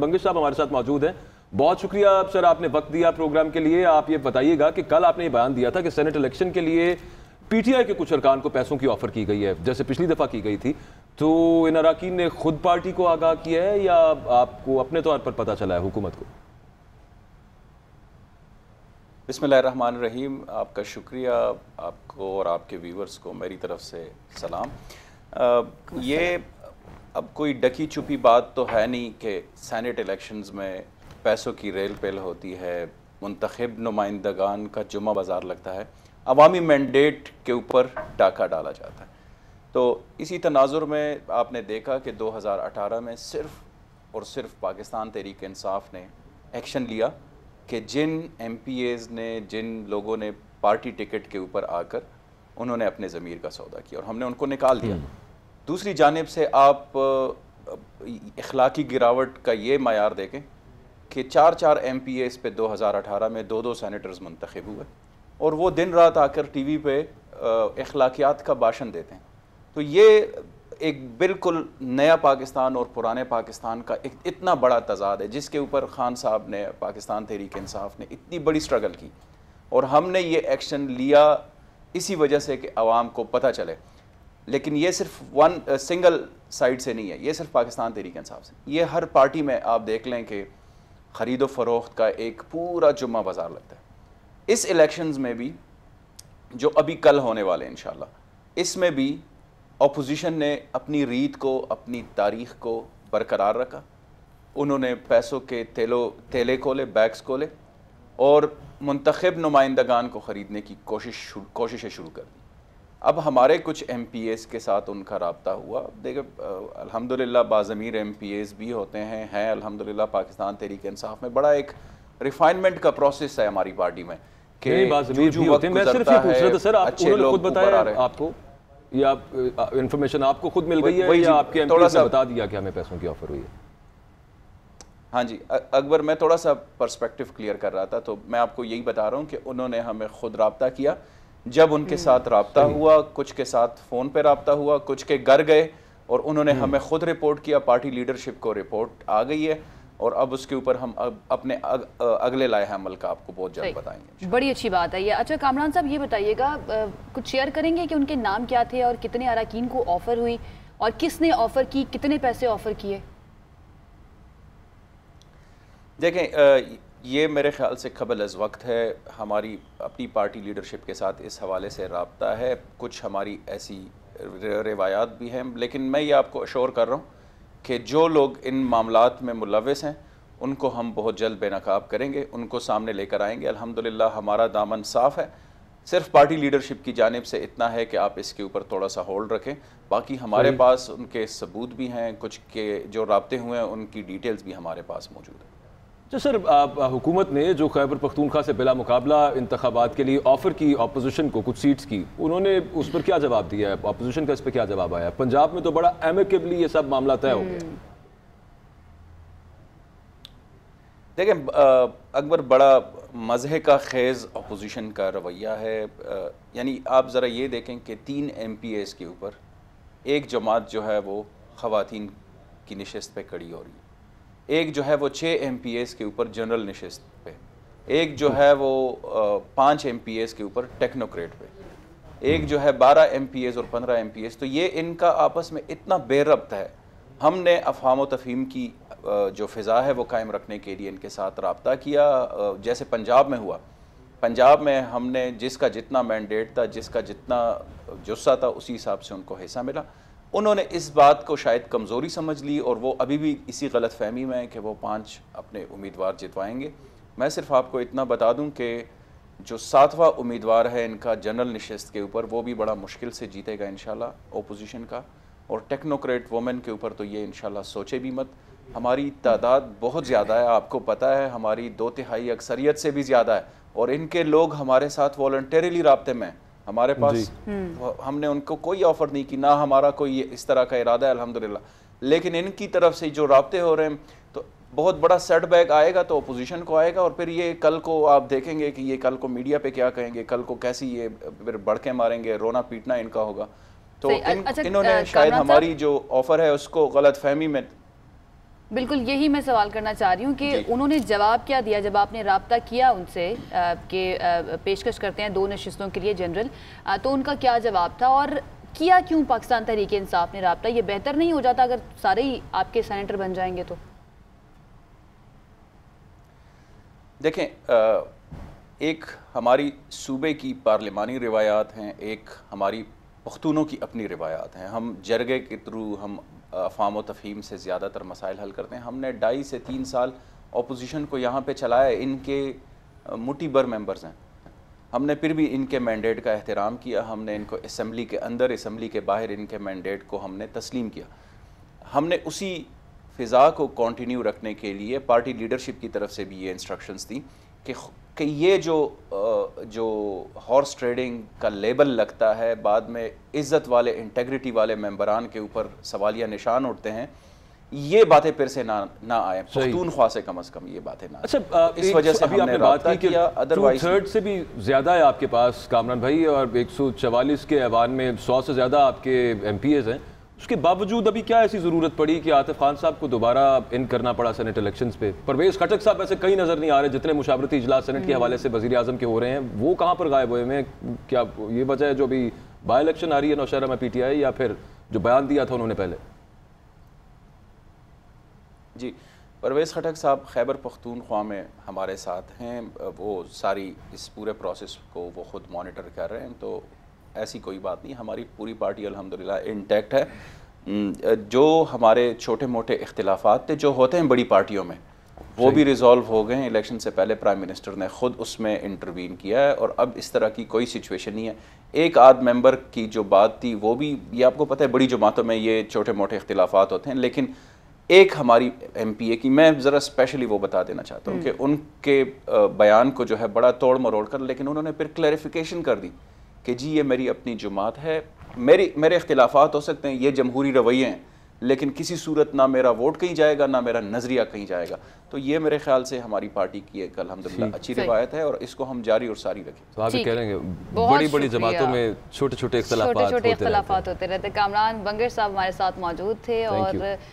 बंगिश साहब हमारे साथ मौजूद हैं बहुत शुक्रिया आप सर आपने वक्त दिया प्रोग्राम के लिए आप ये बताइएगा कि कल आपने ये बयान दिया था कि सेनेट इलेक्शन के लिए पीटीआई के कुछ अरकान को पैसों की ऑफर की गई है जैसे पिछली दफ़ा की गई थी तो इन अरकान ने खुद पार्टी को आगाह किया है या आपको अपने तौर पर पता चला है हुकूमत को बसमान रहीम आपका शुक्रिया आपको और आपके व्यूवर्स को मेरी तरफ से सलाम आ, ये अब कोई डकी छुपी बात तो है नहीं कि सैनट इलेक्शंस में पैसों की रेल पेल होती है मंतखब नुमाइंदगान का जुमा बाज़ार लगता है अवामी मैंडेट के ऊपर डाका डाला जाता है तो इसी तनाजुर में आपने देखा कि 2018 में सिर्फ और सिर्फ पाकिस्तान तहरीक इंसाफ ने एक्शन लिया कि जिन एम पी एज़ ने जिन लोगों ने पार्टी टिकट के ऊपर आकर उन्होंने अपने ज़मीर का सौदा किया और हमने उनको निकाल दिया हम्म। दूसरी जानब से आप इखलाकी गिरावट का ये मैार देखें कि चार चार एम पी एस पे दो हज़ार अठारह में दो दो सैनिटर्स मंतखब हुए और वो दिन रात आकर टी वी पर अखलाकियात का भाषण देते हैं तो ये एक बिल्कुल नया पाकिस्तान और पुराने पाकिस्तान का एक इतना बड़ा तजाद है जिसके ऊपर खान साहब ने पाकिस्तान तहरीक इंसाफ ने इतनी बड़ी स्ट्रगल की और हमने ये एक्शन लिया इसी वजह से कि आवाम को पता चले लेकिन ये सिर्फ वन सिंगल साइड से नहीं है ये सिर्फ पाकिस्तान तहरीक इंसाफ से ये हर पार्टी में आप देख लें कि खरीदो फ़रोख्त का एक पूरा जुम्मा बाज़ार लगता है इस इलेक्शंस में भी जो अभी कल होने वाले हैं इन इसमें भी अपोजिशन ने अपनी रीत को अपनी तारीख को बरकरार रखा उन्होंने पैसों के तेलो तेले खोले बैग्स खोले और मंतखब नुमाइंदगान को ख़रीदने की कोशिश कोशिशें शुरू कर दी अब हमारे कुछ एम के साथ उनका रबता हुआ देखिए अलहमदिल्ला बाज़मीर एम भी होते हैं हैं अलहमदिल्ला पाकिस्तान तहरीक इंसाफ में बड़ा एक रिफाइनमेंट का प्रोसेस है हमारी पार्टी में कि आपको या इंफॉर्मेशन आपको खुद मिल गई है या आपके थोड़ा सा बता दिया कि हमें पैसों की ऑफर हुई है हाँ जी अकबर मैं थोड़ा सा पर्सपेक्टिव क्लियर कर रहा था तो मैं आपको यही बता रहा हूँ कि उन्होंने हमें खुद रबता किया जब उनके हम्म। साथ रबता हुआ कुछ के साथ फ़ोन पर रबता हुआ कुछ के घर गए और उन्होंने हम्म। हमें खुद रिपोर्ट किया पार्टी लीडरशिप को रिपोर्ट आ गई है और अब उसके ऊपर हम अब अपने अग, अगले लाए अमल का आपको बहुत जल्द बताएंगे बड़ी अच्छी बात है ये अच्छा कामरान साहब ये बताइएगा कुछ शेयर करेंगे कि उनके नाम क्या थे और कितने अरकान को ऑफ़र हुई और किसने ऑफ़र की कितने पैसे ऑफ़र किए देखें ये मेरे ख्याल से कबल अज वक्त है हमारी अपनी पार्टी लीडरशिप के साथ इस हवाले से रबता है कुछ हमारी ऐसी रिवायात भी हैं लेकिन मैं ये आपको अशोर कर रहा हूँ कि जो लोग इन मामलों में मुलविस हैं उनको हम बहुत जल्द बेनकाब करेंगे उनको सामने लेकर आएंगे अल्हम्दुलिल्लाह हमारा दामन साफ़ है सिर्फ पार्टी लीडरशिप की जानब से इतना है कि आप इसके ऊपर थोड़ा सा होल्ड रखें बाकी हमारे पास उनके सबूत भी हैं कुछ के जो रबते हुए हैं उनकी डिटेल्स भी हमारे पास मौजूद हैं जो तो सर हुकूमत ने जो खैबर पख्तूनखा से बिला मुकाबला इंतबात के लिए ऑफ़र की अपोजिशन को कुछ सीट्स की उन्होंने उस पर क्या जवाब दिया है अपोजिशन का इस पर क्या जवाब आया पंजाब में तो बड़ा एमिकेबली ये सब मामला तय हो गया हम्म। देखें अकबर बड़ा मज़ह का खेज़ अपोजिशन का रवैया है यानी आप ज़रा ये देखें कि तीन एम पी एस के ऊपर एक जमात जो है वो खुवान की नशस्त पर कड़ी हो रही है एक जो है वो छः एम के ऊपर जनरल नशस्त पे एक जो है वो पाँच एम के ऊपर टेक्नोक्रेट पे एक जो है बारह एम और पंद्रह एम तो ये इनका आपस में इतना बेरब्त है हमने अफहम तफहीम की जो फ़िज़ा है वो कायम रखने के लिए इनके साथ रबता किया जैसे पंजाब में हुआ पंजाब में हमने जिसका जितना मैंडेट था जिसका जितना जुस्सा था उसी हिसाब से उनको हिस्सा मिला उन्होंने इस बात को शायद कमज़ोरी समझ ली और वो अभी भी इसी गलत फहमी में है कि वो पाँच अपने उम्मीदवार जितवाएंगे मैं सिर्फ आपको इतना बता दूं कि जो सातवां उम्मीदवार है इनका जनरल नशस्त के ऊपर वो भी बड़ा मुश्किल से जीतेगा इन ओपोजिशन का और टेक्नोक्रेट वोमेन के ऊपर तो ये इन सोचे भी मत हमारी तादाद बहुत ज़्यादा है आपको पता है हमारी दो तिहाई अक्सरियत से भी ज़्यादा है और इनके लोग हमारे साथ वॉल्टरली रबते में हैं हमारे पास तो हमने उनको कोई ऑफर नहीं की ना हमारा कोई इस तरह का इरादा है अलहमदिल्ला लेकिन इनकी तरफ से जो रबते हो रहे हैं तो बहुत बड़ा सेटबैक आएगा तो अपोजिशन को आएगा और फिर ये कल को आप देखेंगे कि ये कल को मीडिया पे क्या कहेंगे कल को कैसी ये फिर बड़के मारेंगे रोना पीटना इनका होगा तो इन, अच्छा, इन्होंने शायद हमारी जो ऑफर है उसको गलत फहमी में बिल्कुल यही मैं सवाल करना चाह रही हूँ कि उन्होंने जवाब क्या दिया जब आपने रबता किया उनसे कि पेशकश करते हैं दो नशस्तों के लिए जनरल तो उनका क्या जवाब था और किया क्यों पाकिस्तान तहरीक इंसाफ ने रबता ये बेहतर नहीं हो जाता अगर सारे ही आपके सैनिटर बन जाएंगे तो देखें एक हमारी सूबे की पार्लिमानी रिवायात हैं एक हमारी पख्तूनों की अपनी रिवायात हैं हम जरगे के थ्रू हम अफाम व तफहीम से ज़्यादातर मसाइल हल करते हैं हमने ढाई से तीन साल अपोजिशन को यहाँ पर चलाया इनके मुठी भर मेम्बर्स हैं हमने फिर भी इनके मैंडेट का एहतराम किया हमने इनको इसम्बली के अंदर इसम्बली के बाहर इनके मैंडेट को हमने तस्लीम किया हमने उसी फ़िज़ा को कंटिन्यू रखने के लिए पार्टी लीडरशिप की तरफ से भी ये इंस्ट्रक्शंस दी कि ये जो जो हॉर्स ट्रेडिंग का लेबल लगता है बाद में इज़्ज़त वाले इंटेग्रिटी वाले मेम्बरान के ऊपर सवालिया निशान उठते हैं ये बातें फिर से ना ना आए पख्तून ख्वा से कम अज कम ये बातें ना अच्छा आ, इस वजह से अभी आपने बात की कि अदरवाइज थर्ड से भी ज़्यादा है आपके पास कामरान भाई और एक सौ चवालीस के ऐवान में सौ से ज़्यादा आपके एम पी एज़ हैं उसके बावजूद अभी क्या ऐसी ज़रूरत पड़ी कि आतिफ खान साहब को दोबारा इन करना पड़ा सेनेट इलेक्शन पे परवेज खटक साहब ऐसे कहीं नज़र नहीं आ रहे जितने मुशावरती इजलास सेनेट के हम्म। हवाले से वजी आजम के हो रहे हैं वो कहाँ पर गायब हुए हैं क्या ये वजह है जो अभी बाई इलेक्शन आ रही है नौशहरा में पी टी आई या फिर जो बयान दिया था उन्होंने पहले जी परवेज़ खटक साहब खैबर पख्तूनख्वा में हमारे साथ हैं वो सारी इस पूरे प्रोसेस को वो ख़ुद मॉनिटर कर रहे हैं तो ऐसी कोई बात नहीं हमारी पूरी पार्टी अलहमदिल्ला इंटैक्ट है जो हमारे छोटे मोटे इख्तलाफात थे जो होते हैं बड़ी पार्टियों में वो भी रिजॉल्व हो गए हैं इलेक्शन से पहले प्राइम मिनिस्टर ने ख़ुद उसमें इंटरवीन किया है और अब इस तरह की कोई सिचुएशन नहीं है एक आध मेंबर की जो बात थी वो भी ये आपको पता है बड़ी जमातों में ये छोटे मोटे अख्तिलाफ होते हैं लेकिन एक हमारी एम पी ए की मैं ज़रा स्पेशली वो बता देना चाहता हूँ हम्म। कि उनके बयान को जो है बड़ा तोड़ मरोड़ कर लेकिन उन्होंने फिर क्लैरिफिकेशन कर दी कि जी ये मेरी अपनी जुमात है मेरी मेरे अख्तिलाफ़ हो सकते हैं ये जमहूरी रवैये हैं लेकिन किसी सूरत ना मेरा वोट कहीं जाएगा ना मेरा नज़रिया कहीं जाएगा तो ये मेरे ख्याल से हमारी पार्टी की एक अलहमदिल्ला अच्छी रिवायत है और इसको हम जारी और सारी रखें तो आप कह हैं बड़ी बड़ी जमातों में छोटे छोटे छोटे छोटे होते रहते कामरान बंगर साहब हमारे साथ मौजूद थे और